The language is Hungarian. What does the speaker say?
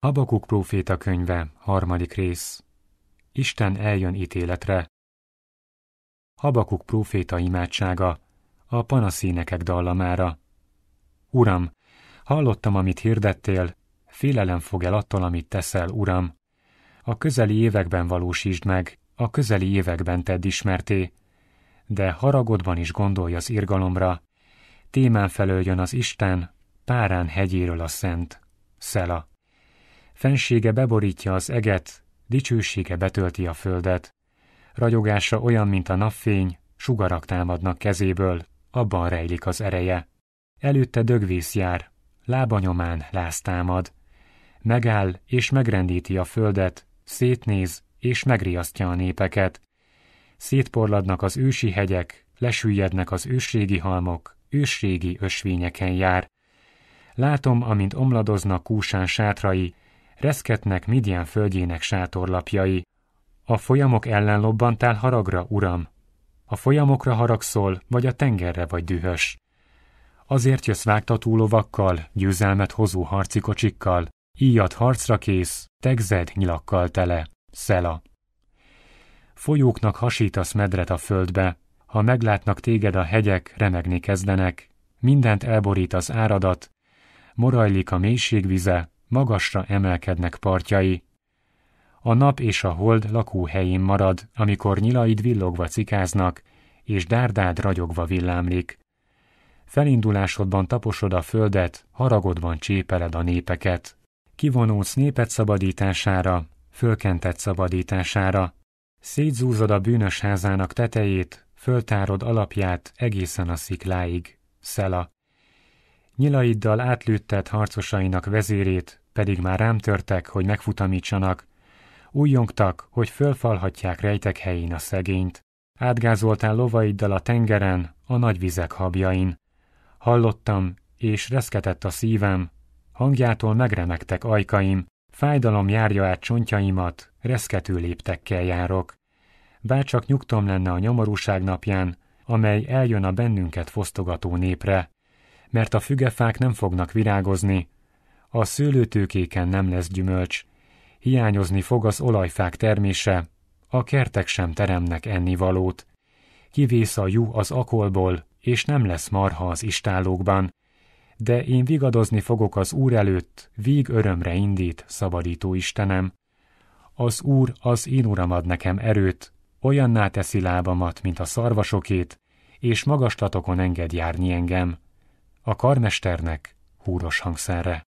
Habakuk próféta könyve, harmadik rész. Isten eljön ítéletre. Habakuk próféta imádsága, a panaszínekek dallamára. Uram, hallottam, amit hirdettél, félelem fog el attól, amit teszel, Uram. A közeli években valósítsd meg, a közeli években tedd ismerté, de haragodban is gondolj az irgalomra. Témán felöljön az Isten, párán hegyéről a szent. Szela. Fensége beborítja az eget, dicsősége betölti a földet. Ragyogása olyan, mint a napfény, sugarak támadnak kezéből, abban rejlik az ereje. Előtte dögvész jár, lábanyomán láz támad. Megáll és megrendíti a földet, szétnéz és megriasztja a népeket. Szétporladnak az ősi hegyek, lesüllyednek az ősrégi halmok, ősrégi ösvényeken jár. Látom, amint omladoznak kúsán sátrai, reszketnek Midian földjének sátorlapjai. A folyamok ellen lobbantál haragra, uram? A folyamokra haragszol, vagy a tengerre vagy dühös? Azért jössz vágtató lovakkal, győzelmet hozó harci kocsikkal, íjat harcra kész, tegzed nyilakkal tele, szela. Folyóknak hasítasz medret a földbe, ha meglátnak téged a hegyek, remegni kezdenek, mindent elborít az áradat, morajlik a mélységvize, magasra emelkednek partjai. A nap és a hold lakóhelyén marad, amikor nyilaid villogva cikáznak, és dárdád ragyogva villámlik. Felindulásodban taposod a földet, haragodban csépeled a népeket. Kivonulsz népet szabadítására, fölkentett szabadítására. Szétzúzod a bűnös házának tetejét, föltárod alapját egészen a szikláig. Szela. Nyilaiddal átlőtted harcosainak vezérét, pedig már rám törtek, hogy megfutamítsanak. Újjongtak, hogy fölfalhatják rejtek helyén a szegényt. Átgázoltál lovaiddal a tengeren, a nagy vizek habjain. Hallottam, és reszketett a szívem. Hangjától megremegtek ajkaim, fájdalom járja át csontjaimat, reszkető léptekkel járok. Bárcsak nyugtom lenne a nyomorúság napján, amely eljön a bennünket fosztogató népre, mert a fügefák nem fognak virágozni, a szőlőtőkéken nem lesz gyümölcs, hiányozni fog az olajfák termése, a kertek sem teremnek ennivalót, kivész a jú az akolból, és nem lesz marha az istálókban, de én vigadozni fogok az Úr előtt, víg örömre indít, szabadító Istenem. Az Úr, az én Uram ad nekem erőt, olyanná teszi lábamat, mint a szarvasokét, és magaslatokon enged járni engem a karmesternek húros hangszerre.